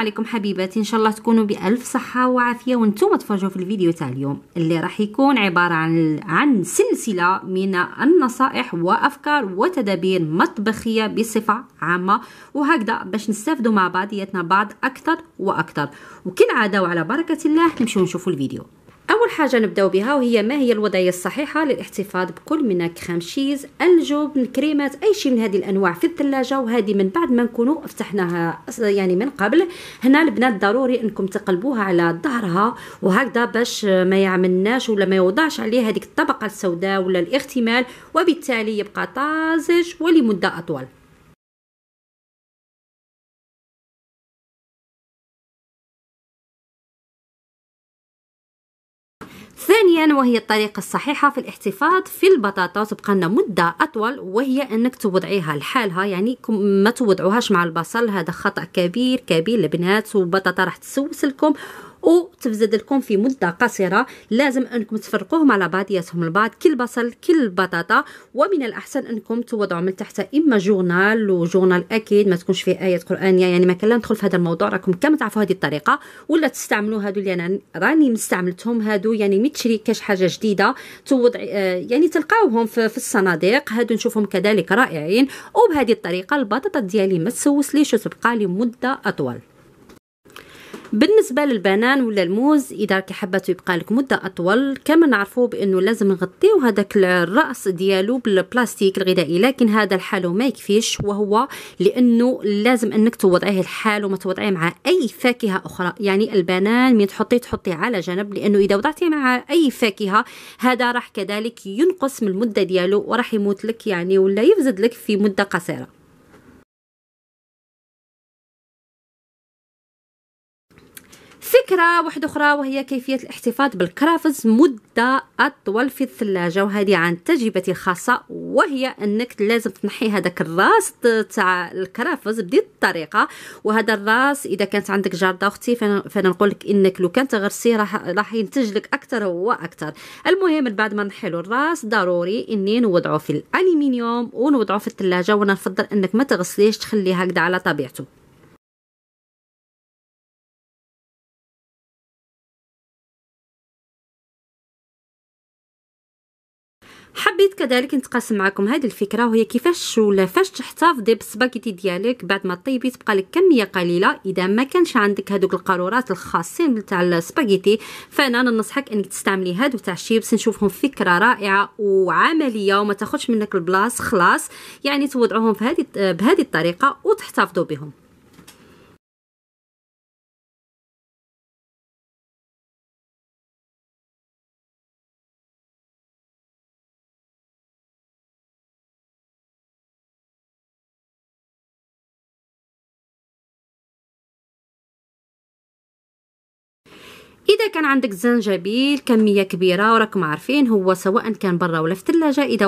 عليكم حبيباتي ان شاء الله تكونوا بالف صحه وعافيه وانتم تفرجوا في الفيديو تاع اليوم اللي راح يكون عباره عن عن سلسله من النصائح وافكار وتدابير مطبخيه بصفه عامه وهكذا باش نستافدوا مع بعضياتنا بعض اكثر واكثر عاده وعلى بركه الله نمشيو نشوفوا الفيديو أول حاجة نبداو بها وهي ما هي الوضعية الصحيحة للاحتفاظ بكل من كريم شيز الجبن كريمات أي شيء من هذه الأنواع في الثلاجة وهذه من بعد ما نكونوا فتحناها يعني من قبل هنا البنات ضروري أنكم تقلبوها على ظهرها وهكذا باش ما يعملناش ولا ما يوضعش عليه هذه الطبقة السوداء ولا الاختمال وبالتالي يبقى طازج ولمدة أطول ثانيا وهي الطريقة الصحيحة في الاحتفاظ في البطاطا تبقى لنا مدة أطول وهي أنك توضعيها لحالها يعني ما توضعوهاش مع البصل هذا خطأ كبير كبير البنات والبطاطا راح تسوس لكم وتبزد لكم في مده قصيره لازم انكم تفرقوهم على بعضياتهم البعض كل بصل كل بطاطا ومن الاحسن انكم توضعوا من تحت اما جورنال وجورنال اكيد ما تكونش فيه ايات قرانيه يعني ما كان ندخل في هذا الموضوع راكم كما تعرفوا هذه الطريقه ولا تستعملوا هادو اللي انا راني مستعملتهم هادو يعني مي تشري كاش حاجه جديده توضع آه، يعني تلقاوهم في, في الصناديق هادو نشوفهم كذلك رائعين وبهذه الطريقه البطاطا ديالي ما تسوسليش وتبقى مده اطول بالنسبه للبنان ولا الموز اذا راكي حابه يبقى لك مده اطول كما نعرفو بانه لازم نغطيو هذاك الراس ديالو بالبلاستيك الغذائي لكن هذا الحال ما يكفيش وهو لانه لازم انك توضعيه الحال وما توضعيه مع اي فاكهه اخرى يعني البنان من تحطيه تحطيه على جنب لانه اذا وضعتي مع اي فاكهه هذا راح كذلك ينقص من المده ديالو وراح يموت لك يعني ولا يفزد لك في مده قصيره فكره واحده اخرى وهي كيفيه الاحتفاظ بالكرافز مده اطول في الثلاجه وهذه عن تجربتي الخاصه وهي انك لازم تنحي هذاك الراس تاع الكرافز بدي الطريقه وهذا الراس اذا كانت عندك جاردة اختي فانا, نقول لك انك لو كان تغرسيه راح راح ينتج لك اكثر وأكثر اكثر المهم من بعد ما نحيلو الراس ضروري اني نوضعو في الالومنيوم ونوضعه في الثلاجه وانا نفضل انك ما تغسليش تخليه هكذا على طبيعته كذلك نتقاسم معكم هذه الفكره وهي كيفاش ولا فاش تحتفظي بالسباكيتي ديالك بعد ما طيبي تبقى لك كميه قليله اذا ما كانش عندك هذوك القارورات الخاصين تاع السباكيتي فانا ننصحك انك تستعملي هادو تاع الشيبس نشوفهم فكره رائعه وعمليه وما تاخذش منك البلاص خلاص يعني توضعوهم في هذه بهذه الطريقه وتحتفظوا بهم اذا كان عندك الزنجبيل كميه كبيره وراكم عارفين هو سواء كان برا ولا في الثلاجه اذا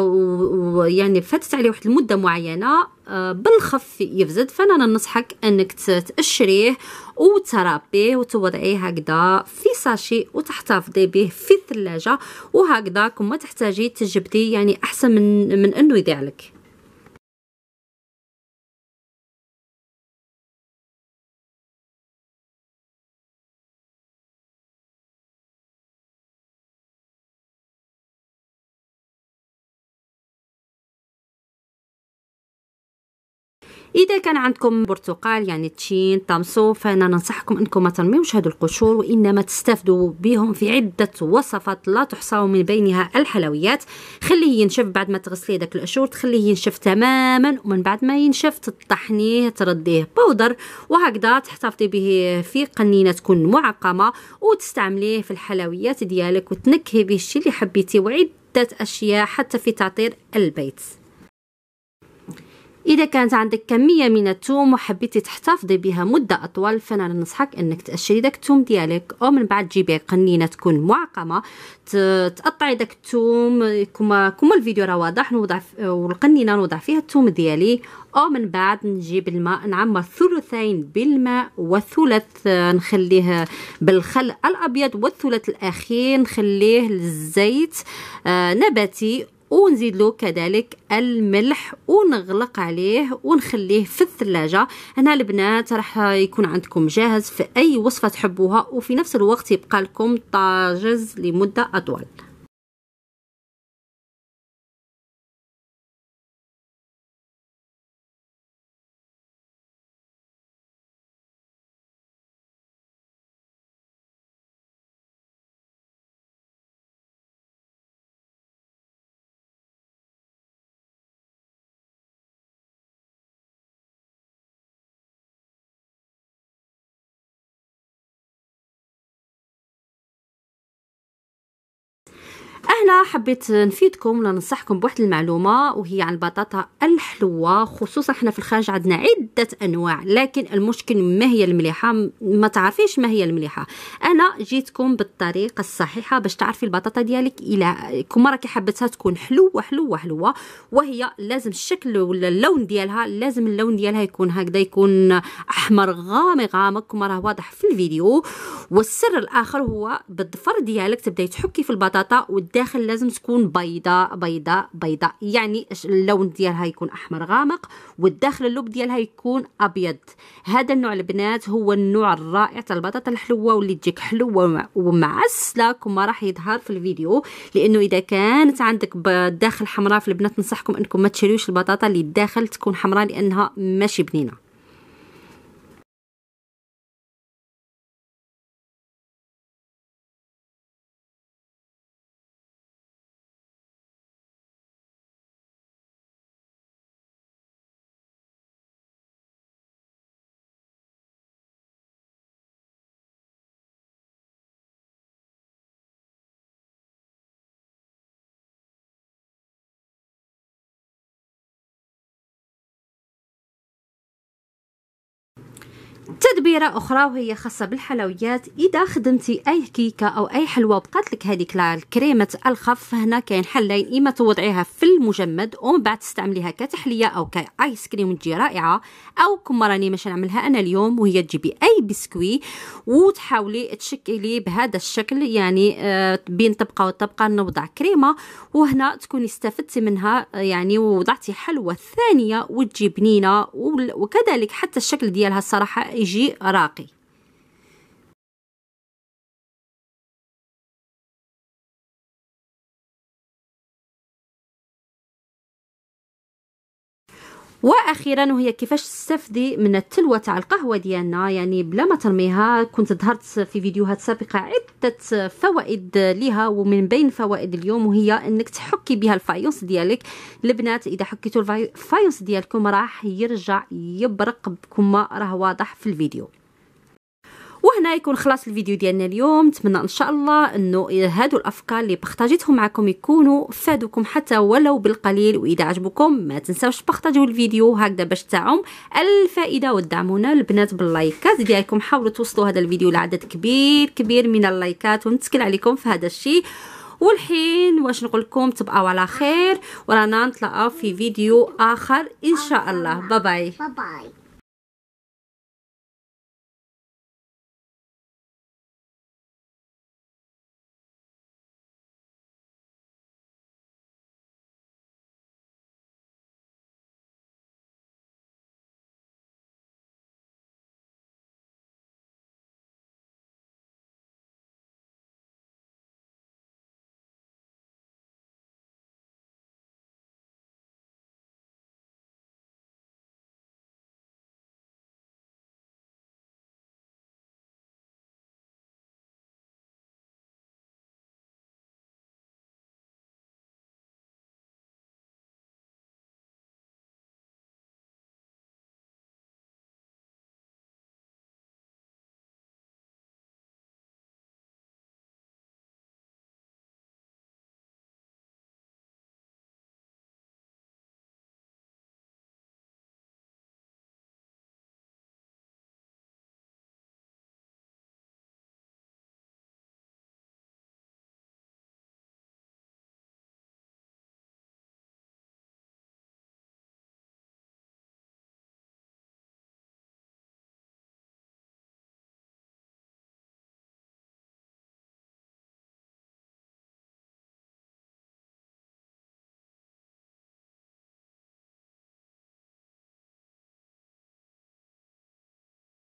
يعني فاتت عليه واحد المده معينه آه، بالخف يفزد فانا ننصحك انك تقشريه وترابيه وتوضعيه هكذا في ساشي وتحتفظي به في الثلاجه وهكذا كما تحتاجي تجبدي يعني احسن من من انه يضيع لك اذا كان عندكم برتقال يعني تشين طامسو فانا ننصحكم انكم ما ترميوش هادو القشور وانما تستفدوا بهم في عده وصفات لا تحصى من بينها الحلويات خليه ينشف بعد ما تغسليه داك القشور تخليه ينشف تماما ومن بعد ما ينشف تطحنيه ترديه بودر وهكذا تحتفظي به في قنينه تكون معقمه وتستعمليه في الحلويات ديالك وتنكهي به الشيء اللي حبيتي وعده اشياء حتى في تعطير البيت إذا كانت عندك كمية من الثوم وحبيتي تحتفظي بها مدة أطول فأنا ننصحك أنك تأشري داك الثوم ديالك أو من بعد تجيبي قنينة تكون معقمة تقطعي داك الثوم كما كما الفيديو راه واضح نوضع والقنينة نوضع فيها الثوم ديالي أو من بعد نجيب الماء نعمر ثلثين بالماء والثلث نخليه بالخل الأبيض والثلث الأخير نخليه للزيت آه، نباتي ونزيد له كذلك الملح ونغلق عليه ونخليه في الثلاجة هنا البنات راح يكون عندكم جاهز في أي وصفة تحبوها وفي نفس الوقت يبقى لكم طاجز لمدة أطول هنا حبيت نفيدكم ولا ننصحكم بواحد المعلومه وهي عن البطاطا الحلوه خصوصا حنا في الخارج عندنا عده انواع لكن المشكل ما هي المليحه ما تعرفيش ما هي المليحه انا جيتكم بالطريقه الصحيحه باش تعرفي البطاطا ديالك الى كما راكي حبيتها تكون حلوه حلوه حلوه وهي لازم الشكل ولا اللون ديالها لازم اللون ديالها يكون هكذا يكون احمر غامق غامق كما راه واضح في الفيديو والسر الاخر هو بالضفر ديالك تبداي تحكي في البطاطا الداخل لازم تكون بيضاء بيضاء بيضاء يعني اللون ديالها يكون احمر غامق والداخل اللب ديالها يكون ابيض هذا النوع البنات هو النوع الرائع تاع البطاطا الحلوه واللي تجيك حلوه ومعسله كما راح يظهر في الفيديو لانه اذا كانت عندك داخل حمراء في البنات ننصحكم انكم ما تشريوش البطاطا اللي الداخل تكون حمراء لانها ماشي بنينه تدبيرة أخرى وهي خاصة بالحلويات إذا خدمتي أي كيكة أو أي حلوة وبقات لك هذيك الكريمة الخف هنا كاين حلين إما توضعيها في المجمد ومن بعد تستعمليها كتحلية أو كآيس كريم تجي رائعة أو كما راني باش نعملها أنا اليوم وهي تجيبي أي بسكوي وتحاولي تشكلي بهذا الشكل يعني آه، بين طبقة وطبقة نوضع كريمة وهنا تكوني استفدتي منها آه، يعني ووضعتي حلوة ثانية وتجي بنينة وكذلك حتى الشكل ديالها الصراحة يجي راقي واخيرا وهي كيفاش تستفدي من التلوه تاع القهوه ديالنا يعني بلا ما ترميها كنت ظهرت في فيديوهات سابقه عده فوائد لها ومن بين فوائد اليوم وهي انك تحكي بها الفايونس ديالك البنات اذا حكيتوا الفايونس ديالكم راح يرجع يبرق بكم راه واضح في الفيديو وهنا يكون خلاص الفيديو ديالنا اليوم نتمنى ان شاء الله انه هادو الافكار اللي بارطاجيتهم معكم يكونوا فادوكم حتى ولو بالقليل واذا عجبكم ما تنساوش بارطاجيو الفيديو هكذا باش تعم الفائده ودعمونا البنات باللايكات ديالكم حاولوا توصلوا هذا الفيديو لعدد كبير كبير من اللايكات ونتكل عليكم في هذا الشيء والحين واش نقول لكم تبقاو على خير ورانا نتلاقاو في فيديو اخر ان شاء الله باي باي